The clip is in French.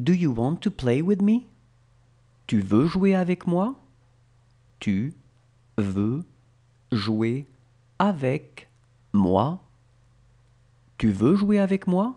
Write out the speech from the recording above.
Do you want to play with me? Tu veux jouer avec moi? Tu veux jouer avec moi? Tu veux jouer avec moi?